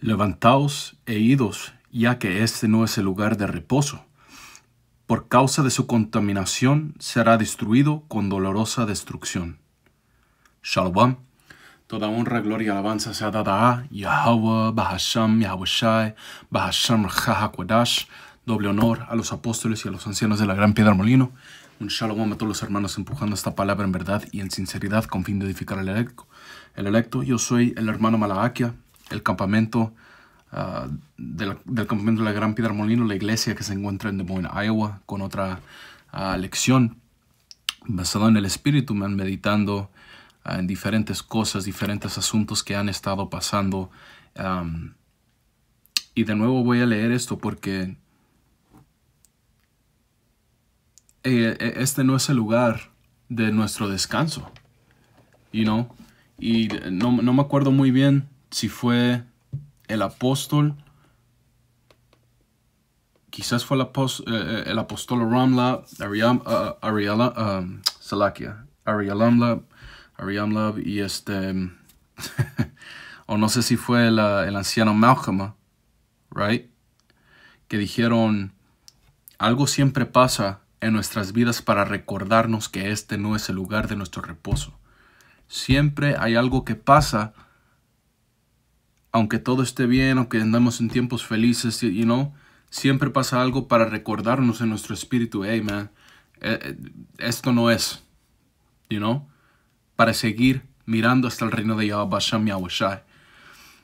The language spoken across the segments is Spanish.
Levantaos e idos, ya que este no es el lugar de reposo. Por causa de su contaminación será destruido con dolorosa destrucción. Shalom. Toda honra, gloria y alabanza sea dada a Yahweh, Bahasham, Yahweh Bahasham, Doble honor a los apóstoles y a los ancianos de la gran piedra molino. Un shalom a todos los hermanos empujando esta palabra en verdad y en sinceridad con fin de edificar al electo. El electo, yo soy el hermano Malaquia, el campamento ah, del, campamento de la Gran Piedra Molino, la iglesia que se encuentra en Des Moines, Iowa, con otra ah, lección basada en el espíritu, me meditando ah, en diferentes cosas, diferentes asuntos que han estado pasando. y de nuevo voy a leer esto porque eh, eh, este no es el lugar de nuestro descanso. You know? Y no me acuerdo muy bien si fue el apóstol, quizás fue el, eh, eh, apóstol, Ramla, Ariam, eh, Ariala, um, Salakia, Arialamla, y este, o no sé si fue el, anciano Malchama, right? Que dijeron, algo siempre pasa en nuestras vidas para recordarnos que este no es el lugar de nuestro reposo. Siempre hay algo que pasa aunque todo esté bien, aunque andemos en tiempos felices, you know, siempre pasa algo para recordarnos en nuestro espíritu, hey eh, eh, esto no es, you para seguir mirando hasta el reino de Yahweh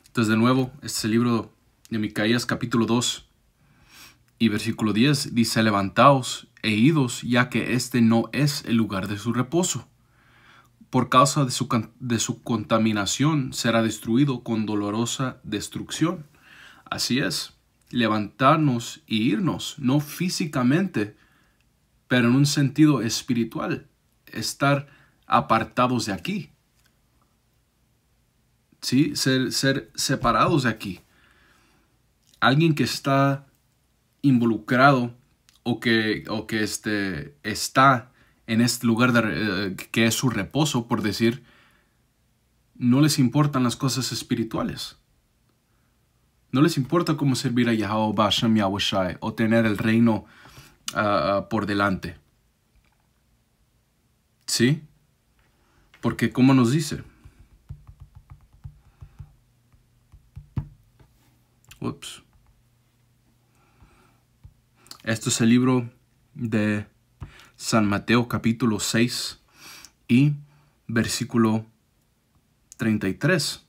Entonces, de nuevo, este es el libro de Micaías, capítulo 2 y versículo 10, dice: Levantaos e idos, ya que este no es el lugar de su reposo por causa de su, de su contaminación será destruido con dolorosa destrucción. Así es, levantarnos y irnos, no físicamente, pero en un sentido espiritual, estar apartados de aquí. ¿Sí? Ser, separados de aquí. Alguien que está involucrado o que, o que este, está en este lugar eh, que es su reposo, por decir, no les importan las cosas espirituales. No les importa cómo servir a Yahweh Hashem Yahweh o tener el reino ah, ah, por delante. ¿Sí? Porque como nos dice. Ups. Esto es el libro de San Mateo capítulo 6 y versículo 33.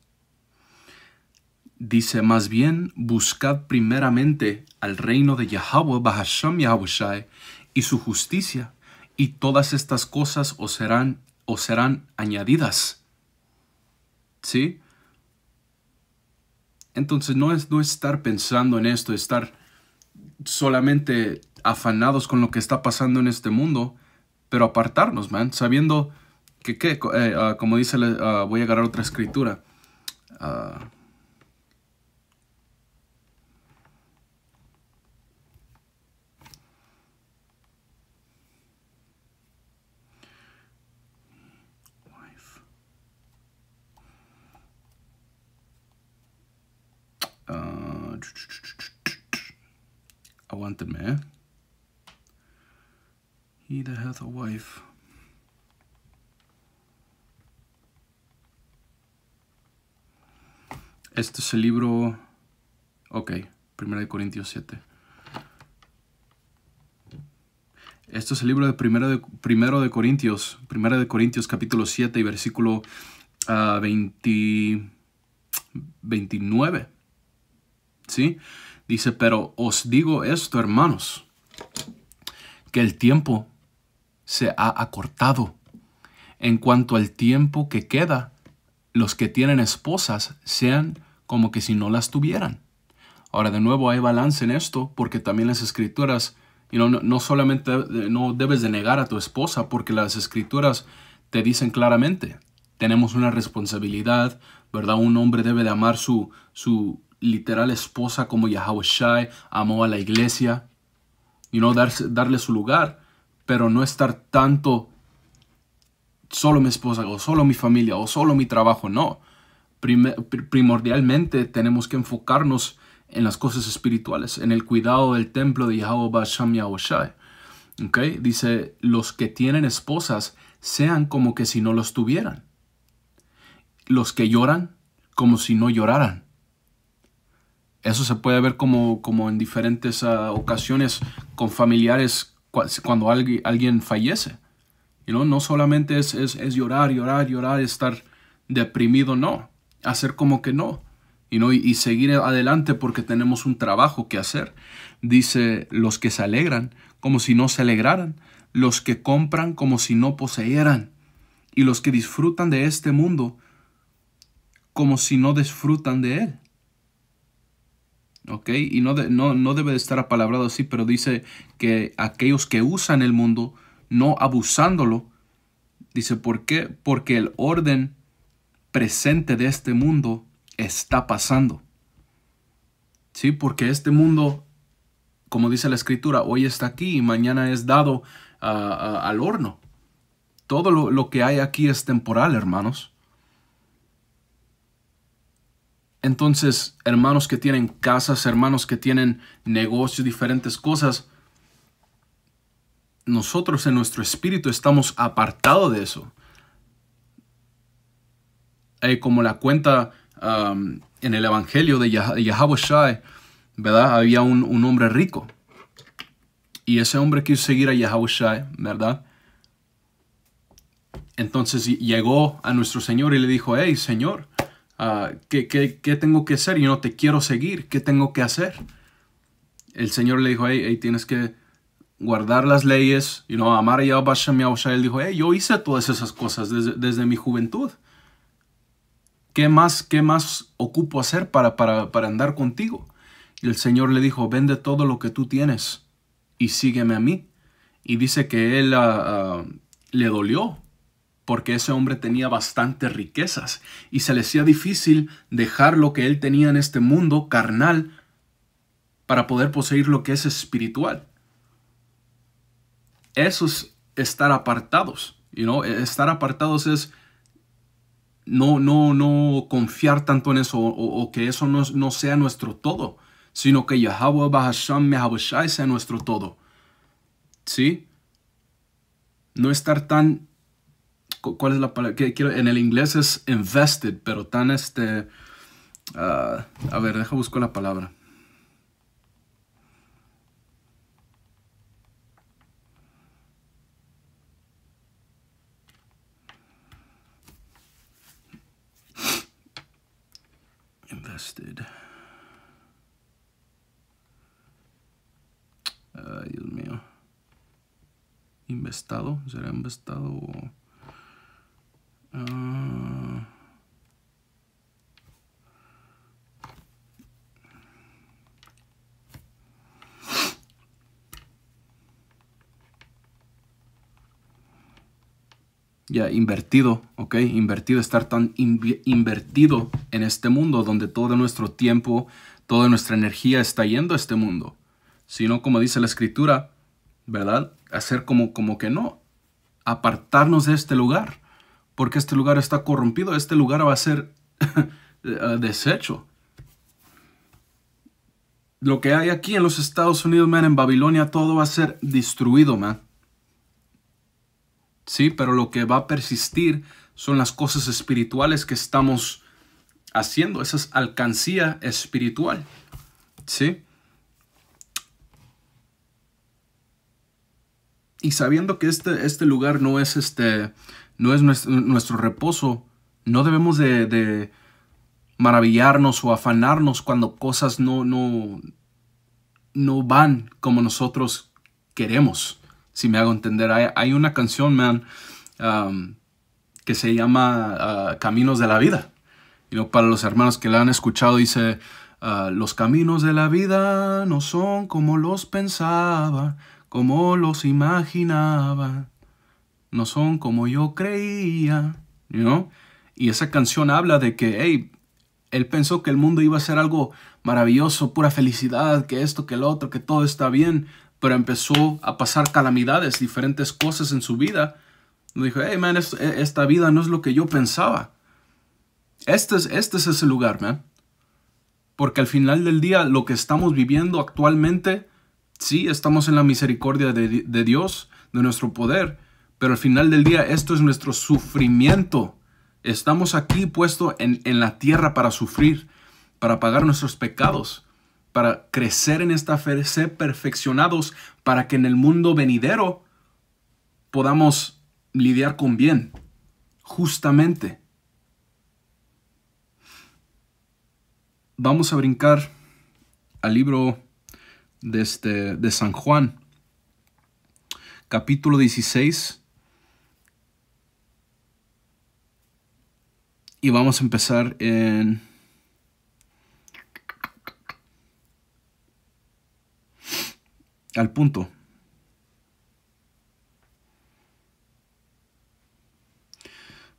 Dice, más bien, buscad primeramente al reino de Yahweh, Bahasham Yahushai, y su justicia, y todas estas cosas os serán, os serán añadidas. ¿Sí? Entonces no es no estar pensando en esto, estar solamente afanados con lo que está pasando en este mundo, pero apartarnos, man, sabiendo que, qué, eh, ah, como dice, ah, voy a agarrar otra escritura. Ah aguántenme, ¿eh? He that hath a wife. Este es el libro... Ok, de Corintios 7. Esto es el libro de primero de, primero de Corintios, Primera de Corintios capítulo 7 y versículo 29. 20, 29. ¿Sí? Dice, pero os digo esto, hermanos, que el tiempo se ha acortado. En cuanto al tiempo que queda, los que tienen esposas sean como que si no las tuvieran. Ahora, de nuevo, hay balance en esto porque también las escrituras, y no, solamente no debes de negar a tu esposa porque las escrituras te dicen claramente, tenemos una responsabilidad, ¿verdad? Un hombre debe de amar su, su, literal esposa como Yahweh amó a la iglesia, y no darle su lugar, pero no estar tanto solo mi esposa o solo mi familia o solo mi trabajo, no. primordialmente tenemos que enfocarnos en las cosas espirituales, en el cuidado del templo de Yahweh Sham Okay? Dice, los que tienen esposas sean como que si no los tuvieran. Los que lloran, como si no lloraran. Eso se puede ver como, como en diferentes ah, ocasiones con familiares cuando alguien, alguien fallece. No solamente es, es, llorar, llorar, llorar, estar deprimido, no. Hacer como que no. y, y seguir adelante porque tenemos un trabajo que hacer. Dice, los que se alegran como si no se alegraran, los que compran como si no poseyeran, y los que disfrutan de este mundo como si no disfrutan de él. Y no, no, debe de estar apalabrado así, pero dice que aquellos que usan el mundo, no abusándolo, dice, ¿por qué? Porque el orden presente de este mundo está pasando. Sí, porque este mundo, como dice la escritura, hoy está aquí y mañana es dado ah, ah, al horno. Todo lo que hay aquí es temporal, hermanos. Entonces, hermanos que tienen casas, hermanos que tienen negocios, diferentes cosas, nosotros en nuestro espíritu estamos apartados de eso. Eh, como la cuenta um, en el Evangelio de Yahweh ¿verdad? Había un, hombre rico. Y ese hombre quiso seguir a Yahweh ¿verdad? Entonces llegó a nuestro Señor y le dijo, hey, Señor, Ah, que ¿qué, tengo que hacer? Yo no te quiero seguir. ¿Qué tengo que hacer? El Señor le dijo, hey, tienes que guardar las leyes, y no amar a Yahweh Él dijo, hey, yo hice todas esas cosas desde, mi juventud. ¿Qué más, ¿Qué más ocupo hacer para, para, andar contigo? el Señor le dijo, vende todo lo que tú tienes y sígueme a mí. Y dice que él ah, ah, le dolió porque ese hombre tenía bastantes riquezas y se le hacía difícil dejar lo que él tenía en este mundo carnal para poder poseer lo que es espiritual. Eso es estar apartados, you know? E-, estar apartados es no, no, no confiar tanto en eso o, que eso no, sea nuestro todo, sino que Yahweh Bahasham Mehabashai sea nuestro todo. ¿Sí? No estar tan ¿Cuál es la palabra que quiero? En el inglés es invested, pero tan este... Ah, a ver, deja busco la palabra. Invested. Ay, Dios mío. Investado, será investado o... ya invertido, ¿ok? Invertido, estar tan invertido en este mundo donde todo nuestro tiempo, toda nuestra energía está yendo a este mundo. Sino, como dice la escritura, ¿verdad? Hacer como, como que no, apartarnos de este lugar, porque este lugar está corrompido, este lugar va a ser eh, eh, deshecho. Lo que hay aquí en los Estados Unidos, man, en Babilonia, todo va a ser destruido, man. ¿sí? Pero lo que va a persistir son las cosas espirituales que estamos haciendo, esa alcancía espiritual, ¿sí? Y sabiendo que este, este lugar no es, este, no es nuestro, reposo, no debemos de, de, maravillarnos o afanarnos cuando cosas no, no, no van como nosotros queremos si me hago entender. Hay, una canción, man, um, que se llama uh, Caminos de la Vida. Y para los hermanos que la han escuchado, dice, uh, los caminos de la vida no son como los pensaba, como los imaginaba, no son como yo creía, Y esa canción habla de que, hey, él pensó que el mundo iba a ser algo maravilloso, pura felicidad, que esto, que el otro, que todo está bien, pero empezó a pasar calamidades, diferentes cosas en su vida. Dijo, hey man, e, esta vida no es lo que yo pensaba. Este es, este es ese lugar, man. Porque al final del día, lo que estamos viviendo actualmente, sí, estamos en la misericordia de, Dios, de nuestro poder, pero al final del día, esto es nuestro sufrimiento. Estamos aquí puesto en, en la tierra para sufrir, para pagar nuestros pecados para crecer en esta fe, ser perfeccionados para que en el mundo venidero podamos lidiar con bien, justamente. Vamos a brincar al libro de, este, de San Juan, capítulo 16. Y vamos a empezar en al punto.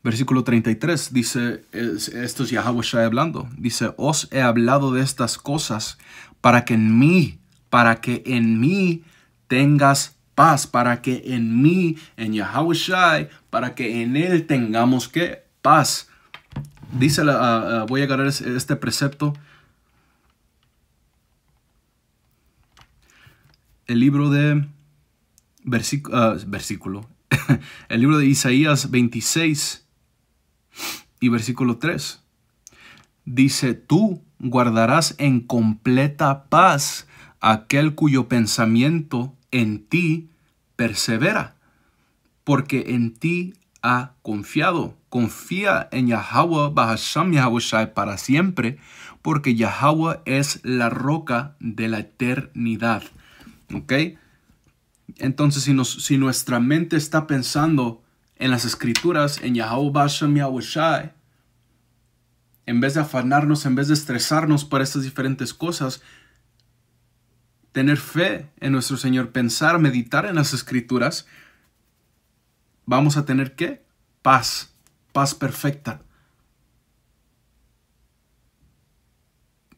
Versículo 33 dice, esto es Yahweh Shai hablando, dice, os he hablado de estas cosas para que en mí, para que en mí tengas paz, para que en mí, en Yahweh Shai, para que en él tengamos que paz. Dice, voy a agarrar este precepto, el libro de ah, versículo, el libro de Isaías 26 y versículo 3. Dice, tú guardarás en completa paz aquel cuyo pensamiento en ti persevera, porque en ti ha confiado. Confía en Yahweh para siempre, porque Yahweh es la roca de la eternidad. ¿Ok? Entonces, si, si nuestra mente está pensando en las escrituras, en Yahweh Shem Yahweh en vez de afanarnos, en vez de estresarnos por estas diferentes cosas, tener fe en nuestro Señor, pensar, meditar en las escrituras, vamos a tener qué? Paz, paz perfecta.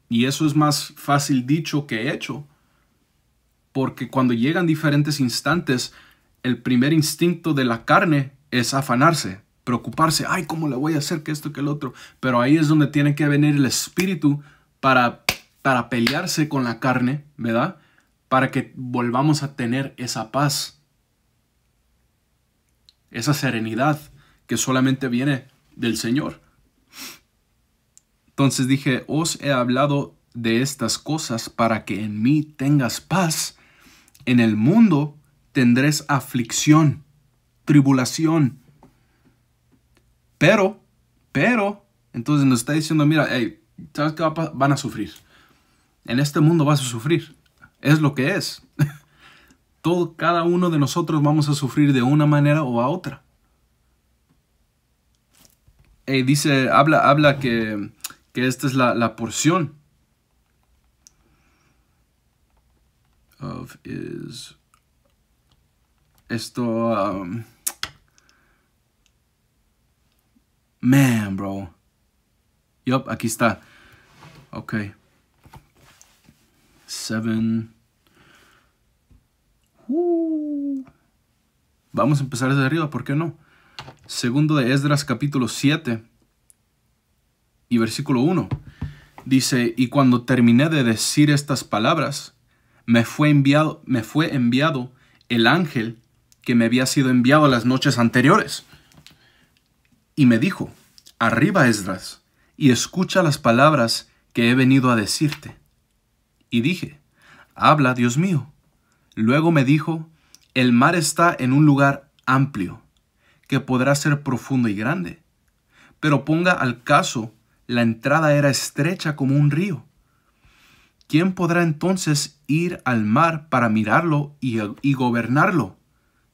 Y eso es más fácil dicho que hecho porque cuando llegan diferentes instantes, el primer instinto de la carne es afanarse, preocuparse, ay, ¿cómo le voy a hacer que esto, que el otro? Pero ahí es donde tiene que venir el espíritu para, para pelearse con la carne, ¿verdad? Para que volvamos a tener esa paz, esa serenidad que solamente viene del Señor. Entonces dije, os he hablado de estas cosas para que en mí tengas paz. En el mundo tendréis aflicción, tribulación. Pero, pero, entonces nos está diciendo, mira, ¿sabes qué van a sufrir? En este mundo vas a sufrir. Es lo que es. Todo, cada uno de nosotros vamos a sufrir de una manera o a otra. Y dice, habla, habla que, esta es la, la porción of is esto um, man bro yup aquí está ok Seven. vamos a empezar desde arriba ¿por qué no? segundo de Esdras capítulo 7 y versículo 1 dice y cuando terminé de decir estas palabras me fue enviado, me fue enviado el ángel que me había sido enviado las noches anteriores. Y me dijo, arriba Esdras, y escucha las palabras que he venido a decirte. Y dije, habla, Dios mío. Luego me dijo, el mar está en un lugar amplio, que podrá ser profundo y grande, pero ponga al caso, la entrada era estrecha como un río, ¿quién podrá entonces ir al mar para mirarlo y, gobernarlo?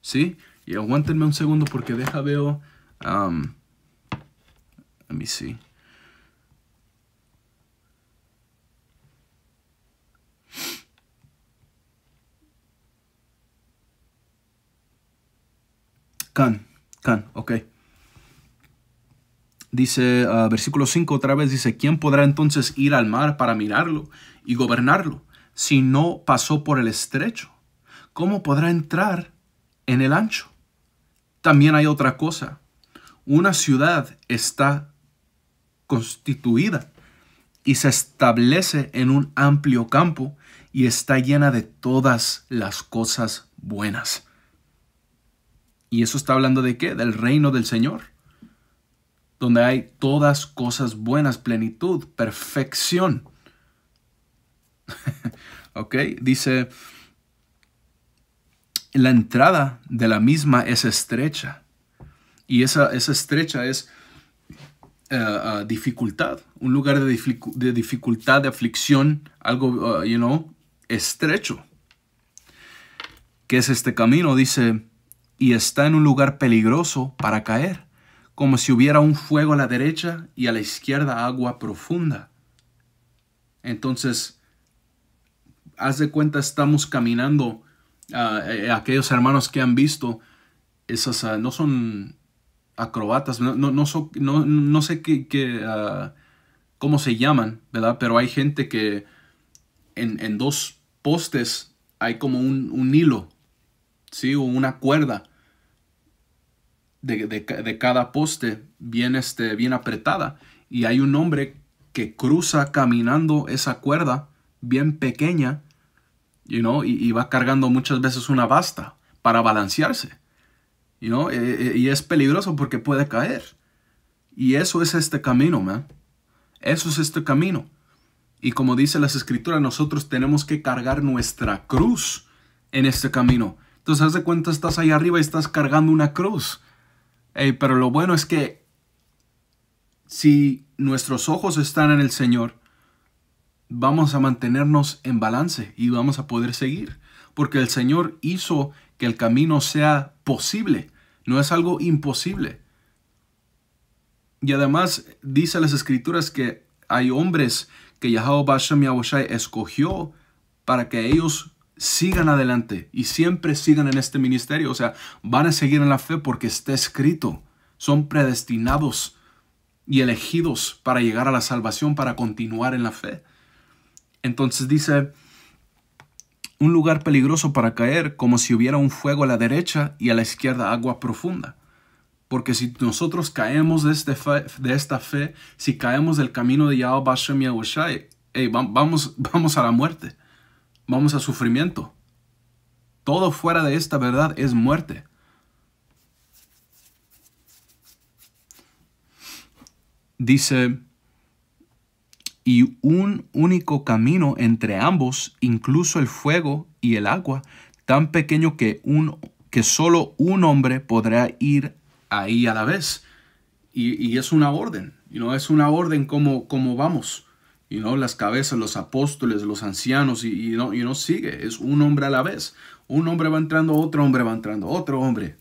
¿Sí? Y aguántenme un segundo porque deja veo... A um, let me see. Can, can, ok. Dice, uh, versículo 5 otra vez, dice, ¿quién podrá entonces ir al mar para mirarlo y gobernarlo si no pasó por el estrecho? ¿Cómo podrá entrar en el ancho? También hay otra cosa. Una ciudad está constituida y se establece en un amplio campo y está llena de todas las cosas buenas. ¿Y eso está hablando de qué? Del reino del Señor, donde hay todas cosas buenas, plenitud, perfección. ok, dice, la entrada de la misma es estrecha. Y esa, esa estrecha es eh, ah, dificultad, un lugar de, dificultad, de aflicción, algo, ah, you know, estrecho. ¿Qué es este camino? Dice, y está en un lugar peligroso para caer, como si hubiera un fuego a la derecha y a la izquierda agua profunda. Entonces, haz de cuenta estamos caminando, a ah, eh, aquellos hermanos que han visto, esas ah, no son acrobatas, no, no, sé qué, ah, cómo se llaman, ¿verdad? Pero hay gente que en, dos postes hay como un, hilo, ¿sí? O una cuerda de, cada poste bien, este, bien apretada. Y hay un hombre que cruza caminando esa cuerda bien pequeña, you y, va cargando muchas veces una basta para balancearse. E, e, y es peligroso porque puede caer. Y eso es este camino, Eso es este camino. Y como dice las escrituras, nosotros tenemos que cargar nuestra cruz en este camino. Entonces, haz de cuenta, estás ahí arriba y estás cargando una cruz. pero lo bueno es que si nuestros ojos están en el Señor, vamos a mantenernos en balance y vamos a poder seguir, porque el Señor hizo que el camino sea posible, no es algo imposible. Y además dice las escrituras que hay hombres que Yahweh Bashem Yahushai escogió para que ellos sigan adelante y siempre sigan en este ministerio. O sea, van a seguir en la fe porque está escrito. Son predestinados y elegidos para llegar a la salvación, para continuar en la fe. Entonces dice, un lugar peligroso para caer, como si hubiera un fuego a la derecha y a la izquierda agua profunda. Porque si nosotros caemos de, este de esta fe, si caemos del camino de Yahweh Bashem vamos, vamos a la muerte, vamos a sufrimiento. Todo fuera de esta verdad es muerte. Dice y un único camino entre ambos, incluso el fuego y el agua, tan pequeño que, un, que solo un hombre podrá ir ahí a la vez. Y, es una orden, y no es una orden como, como vamos. Y no las cabezas, los apóstoles, los ancianos, y, y, no, y no sigue, es un hombre a la vez. Un hombre va entrando, otro hombre va entrando, otro hombre.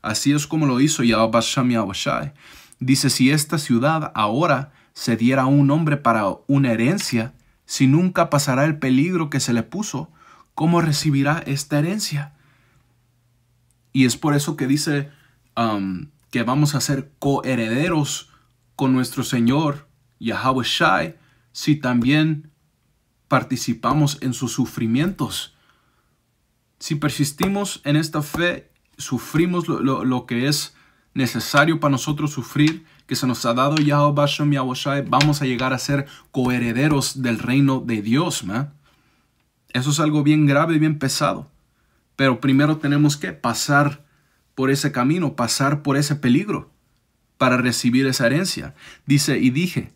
Así es como lo hizo Yahweh Dice, si esta ciudad ahora se diera un hombre para una herencia, si nunca pasará el peligro que se le puso, ¿cómo recibirá esta herencia? Y es por eso que dice um, que vamos a ser coherederos con nuestro Señor Yahweh Shai si también participamos en sus sufrimientos. Si persistimos en esta fe, sufrimos lo, lo que es necesario para nosotros sufrir, que se nos ha dado Yahweh vamos a llegar a ser coherederos del reino de Dios, Eso es algo bien grave y bien pesado. Pero primero tenemos que pasar por ese camino, pasar por ese peligro para recibir esa herencia. Dice, y dije,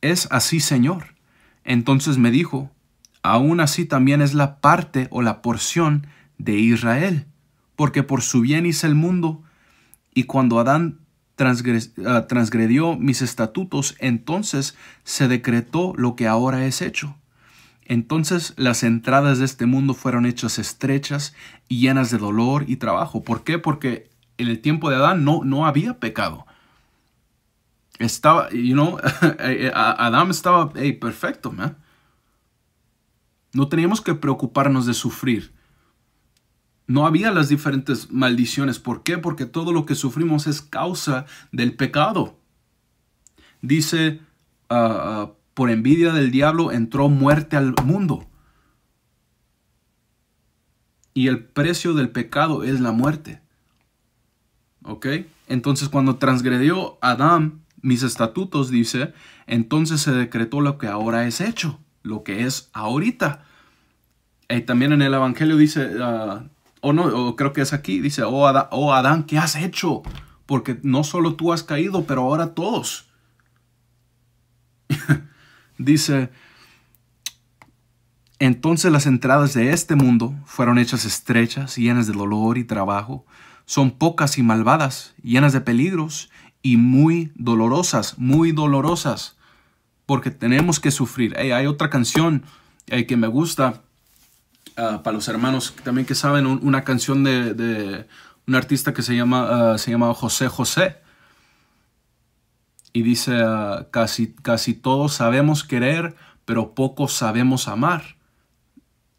es así, Señor. Entonces me dijo, aún así también es la parte o la porción de Israel, porque por su bien hice el mundo, y cuando Adán Ah, transgredió mis estatutos, entonces se decretó lo que ahora es hecho. Entonces las entradas de este mundo fueron hechas estrechas y llenas de dolor y trabajo. ¿Por qué? Porque en el tiempo de Adán no, no había pecado. Estaba, you know, eh, eh, Adán estaba perfecto, No teníamos que preocuparnos de sufrir. No había las diferentes maldiciones. ¿Por qué? Porque todo lo que sufrimos es causa del pecado. Dice, ah, ah, por envidia del diablo entró muerte al mundo. Y el precio del pecado es la muerte. ¿Ok? Entonces cuando transgredió Adán mis estatutos, dice, entonces se decretó lo que ahora es hecho, lo que es ahorita. Y eh, también en el Evangelio dice, ah, o no, creo que es aquí, dice, oh, oh, Adán, ¿qué has hecho? Porque no solo tú has caído, pero ahora todos. dice, entonces las entradas de este mundo fueron hechas estrechas, llenas de dolor y trabajo, son pocas y malvadas, llenas de peligros y muy dolorosas, muy dolorosas, porque tenemos que sufrir. hay otra canción que me gusta, Ah, para los hermanos también que saben, una canción de, un artista que se llama ah, se José José. Y dice, ah, casi, casi todos sabemos querer, pero pocos sabemos amar.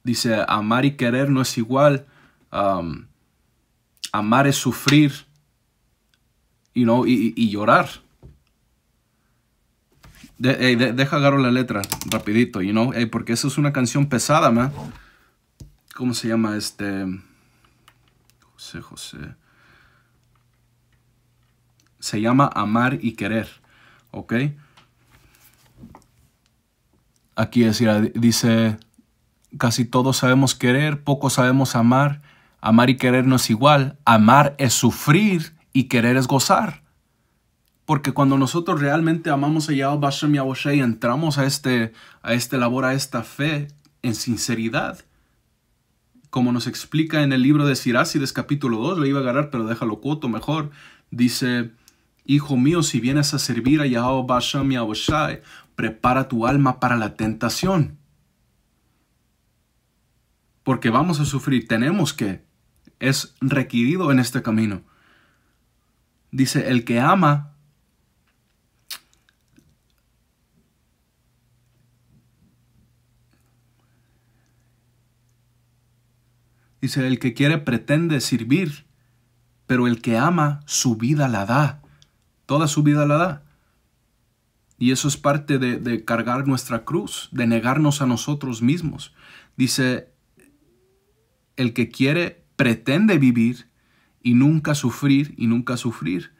Dice, amar y querer no es igual. amar es sufrir y, llorar. deja agarro la letra rapidito, you know, porque esa es una canción pesada, man. ¿Cómo se llama este? José José. Se llama amar y querer. ¿Ok? Aquí dice, casi todos sabemos querer, pocos sabemos amar. Amar y querer no es igual. Amar es sufrir y querer es gozar. Porque cuando nosotros realmente amamos a Yahweh Bashem y entramos a este, a este labor, a esta fe en sinceridad, como nos explica en el libro de Sirácides capítulo 2, Le iba a agarrar, pero déjalo cuoto mejor, dice, Hijo mío, si vienes a servir a Yahweh prepara tu alma para la tentación. Porque vamos a sufrir, tenemos que, es requerido en este camino. Dice, el que ama Dice, el que quiere pretende servir, pero el que ama su vida la da. Toda su vida la da. Y eso es parte de, de cargar nuestra cruz, de negarnos a nosotros mismos. Dice, el que quiere pretende vivir y nunca sufrir y nunca sufrir.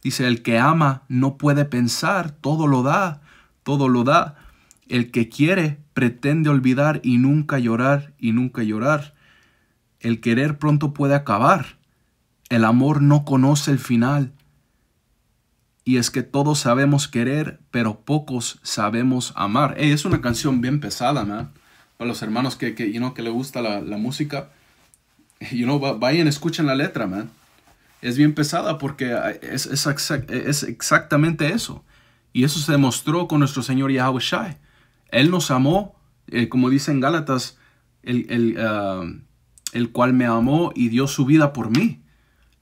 Dice, el que ama no puede pensar, todo lo da, todo lo da. El que quiere pretende olvidar y nunca llorar y nunca llorar. El querer pronto puede acabar. El amor no conoce el final. Y es que todos sabemos querer, pero pocos sabemos amar. es una canción bien pesada, man. Para los hermanos que, que, you know, que le gusta la, música, you know, vayan, escuchen la letra, man. Es bien pesada porque es, es, exactamente eso. Y eso se demostró con nuestro Señor Yahweh Shai. Él nos amó, eh, como dicen Gálatas, el, ah, el cual me amó y dio su vida por mí.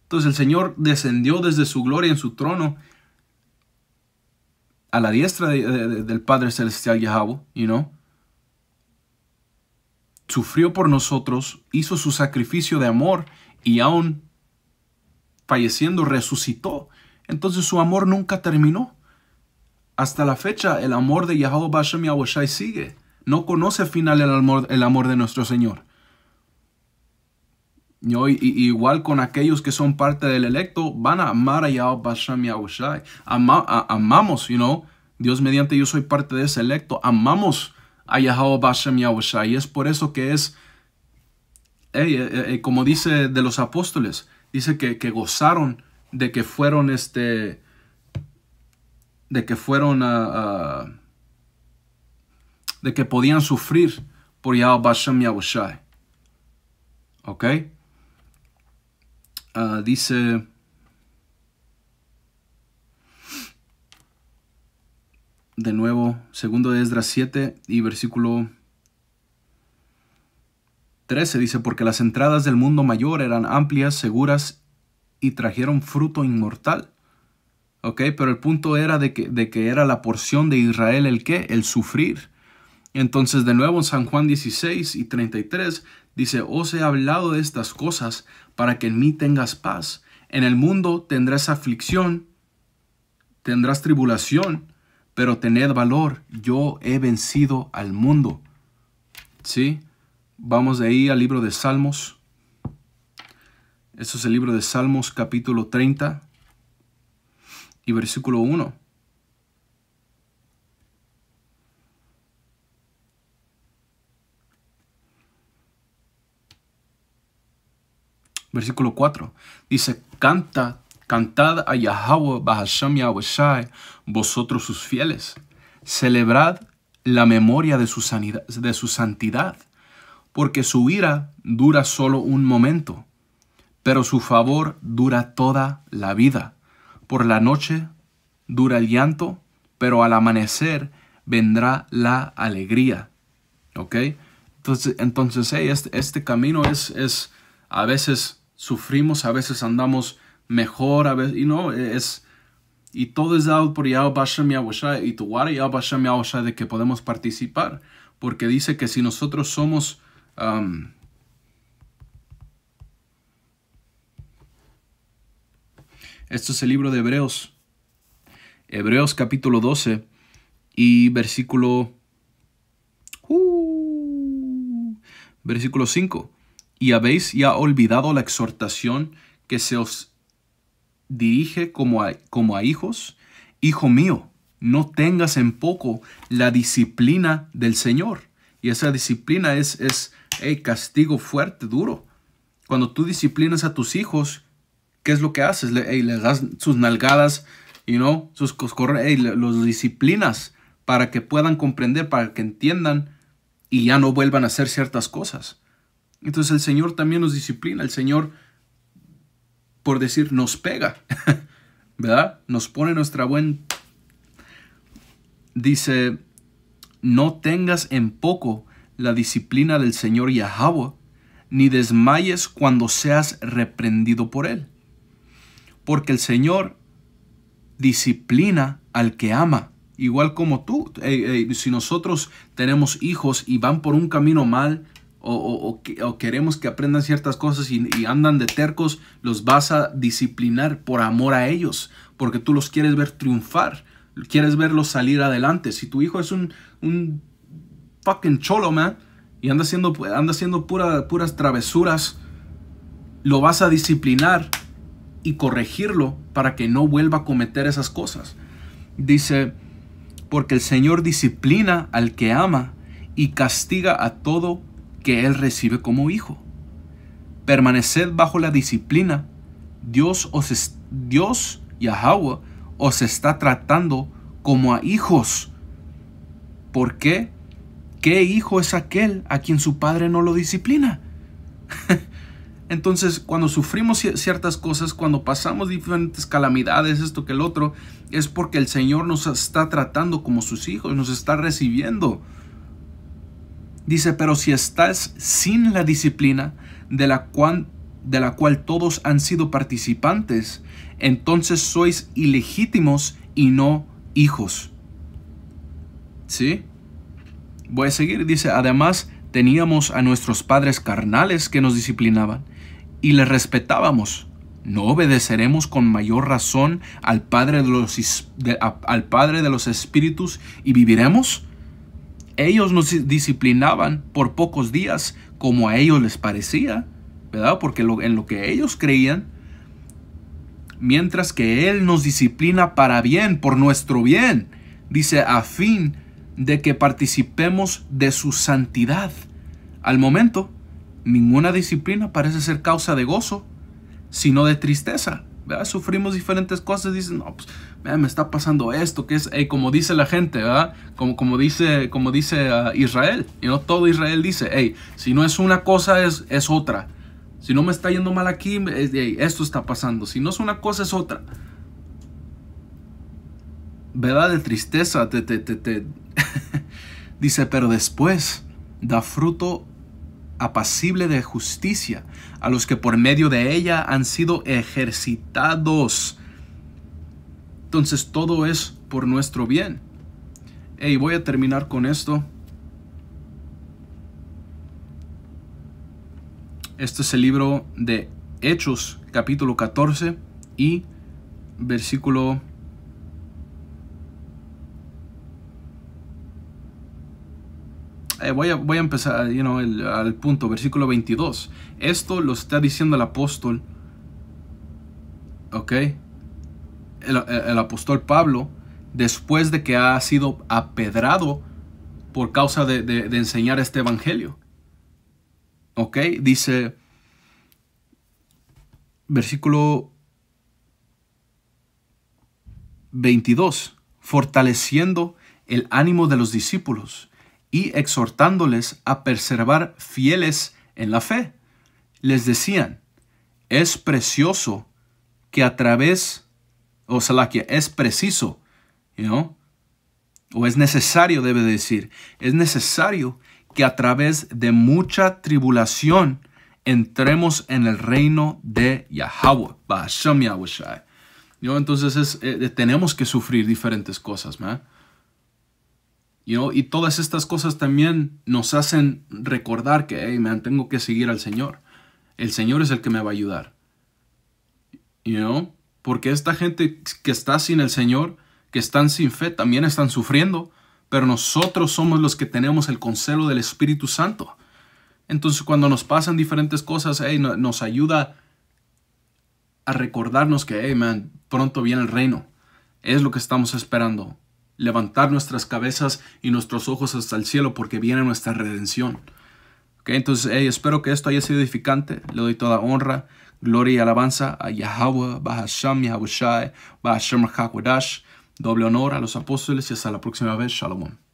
Entonces el Señor descendió desde su gloria en su trono a la diestra del Padre Celestial Yahweh, you Sufrió por nosotros, hizo su sacrificio de amor y aún falleciendo resucitó. Entonces su amor nunca terminó. Hasta la fecha el amor de Yahweh Bashem y sigue. No conoce final el amor, el amor de nuestro Señor igual con aquellos que son parte del electo, van a amar a Yahweh Yahushai. amamos, you know, Dios mediante yo soy parte de ese electo, amamos a Yahweh Y es por eso que es, eh, eh, eh, como dice de los apóstoles, dice que, gozaron de que fueron este de que fueron de que podían sufrir por Yahweh Basham Yahushai. ¿Ok? Ah, dice... De nuevo, segundo de Esdras 7 y versículo 13 dice, porque las entradas del mundo mayor eran amplias, seguras y trajeron fruto inmortal. ¿Ok? Pero el punto era de que, de que era la porción de Israel el que El sufrir. Entonces, de nuevo, en San Juan 16 y 33 Dice, os he hablado de estas cosas para que en mí tengas paz. En el mundo tendrás aflicción, tendrás tribulación, pero tened valor, yo he vencido al mundo. ¿Sí? Vamos de ahí al libro de Salmos. Esto es el libro de Salmos capítulo 30 y versículo 1. Versículo 4. Dice, canta, cantad a Yahweh, Bahasham vosotros sus fieles. Celebrad la memoria de su, de su santidad, porque su ira dura solo un momento, pero su favor dura toda la vida. Por la noche dura el llanto, pero al amanecer vendrá la alegría. ¿Ok? Entonces, entonces este, este, camino es, es a veces sufrimos, a veces andamos mejor, a veces, y no, es, y todo es dado por Yahweh y tu Yahweh de que podemos participar, porque dice que si nosotros somos, esto es el libro de Hebreos, Hebreos capítulo 12 y versículo, uh, versículo 5 y habéis ya olvidado la exhortación que se os dirige como a, como a hijos. Hijo mío, no tengas en poco la disciplina del Señor. Y esa disciplina es, es castigo fuerte, duro. Cuando tú disciplinas a tus hijos, ¿qué es lo que haces? Le, das sus nalgadas, y know, sus corre, los disciplinas para que puedan comprender, para que entiendan y ya no vuelvan a hacer ciertas cosas. Entonces el Señor también nos disciplina, el Señor, por decir, nos pega, ¿verdad? Nos pone nuestra buena... Dice, no tengas en poco la disciplina del Señor Yahweh, ni desmayes cuando seas reprendido por Él. Porque el Señor disciplina al que ama, igual como tú. si nosotros tenemos hijos y van por un camino mal, o, queremos que aprendan ciertas cosas y, andan de tercos, los vas a disciplinar por amor a ellos, porque tú los quieres ver triunfar, quieres verlos salir adelante. Si tu hijo es un, un fucking cholo, man, y anda haciendo, anda haciendo puras travesuras, lo vas a disciplinar y corregirlo para que no vuelva a cometer esas cosas. Dice, porque el Señor disciplina al que ama y castiga a todo que él recibe como hijo. Permaneced bajo la disciplina. Dios, os Dios Yahweh os está tratando como a hijos. ¿Por qué? ¿Qué hijo es aquel a quien su padre no lo disciplina? Entonces, cuando sufrimos ciertas cosas, cuando pasamos diferentes calamidades, esto que el otro, es porque el Señor nos está tratando como sus hijos, nos está recibiendo. Dice, pero si estás sin la disciplina de la, cual, de la cual todos han sido participantes, entonces sois ilegítimos y no hijos. ¿Sí? Voy a seguir. Dice, además teníamos a nuestros padres carnales que nos disciplinaban y les respetábamos. ¿No obedeceremos con mayor razón al Padre de los, al Padre de los Espíritus y viviremos? Ellos nos disciplinaban por pocos días como a ellos les parecía, ¿verdad? Porque en lo que ellos creían, mientras que Él nos disciplina para bien, por nuestro bien, dice, a fin de que participemos de su santidad. Al momento, ninguna disciplina parece ser causa de gozo, sino de tristeza. ¿verdad? Sufrimos diferentes cosas, dicen, no, pues, eh, me está pasando esto, que es eh, como dice la gente, Como, como dice, como dice ah, Israel. Y no todo Israel dice, hey, si no es una cosa, es, es otra. Si no me está yendo mal aquí, esto está pasando. Si no es una cosa, es otra. ¿Verdad? De tristeza, te, te, te. dice, pero después da fruto apacible de justicia a los que por medio de ella han sido ejercitados entonces todo es por nuestro bien. Y voy a terminar con esto. Este es el libro de Hechos, capítulo 14 y versículo eh, Voy a, empezar al punto, versículo 22. Esto lo está diciendo el apóstol, ¿ok? el, apóstol Pablo, después de que ha sido apedrado por causa de, enseñar este evangelio. ¿Ok? Dice, versículo 22, fortaleciendo el ánimo de los discípulos y exhortándoles a preservar fieles en la fe. Les decían, es precioso que a través o que es preciso, you o es necesario, debe decir, es necesario que a través de mucha tribulación entremos en el reino de Yahweh, Bahashem Entonces eh, tenemos que sufrir diferentes cosas, man. Y todas estas cosas también nos hacen recordar que, hey, man, tengo que seguir al Señor. El Señor es el que me va a ayudar. You porque esta gente que está sin el Señor, que están sin fe, también están sufriendo. Pero nosotros somos los que tenemos el consuelo del Espíritu Santo. Entonces cuando nos pasan diferentes cosas, nos ayuda a recordarnos que, hey, man, pronto viene el reino. Es lo que estamos esperando. Levantar nuestras cabezas y nuestros ojos hasta el cielo porque viene nuestra redención. entonces, espero que esto haya sido edificante. Le doy toda honra. Gloria y alabanza a Yahweh, Bahasham, Yahushai, Bahashem wedash Doble honor a los apóstoles y hasta la próxima vez. Shalom.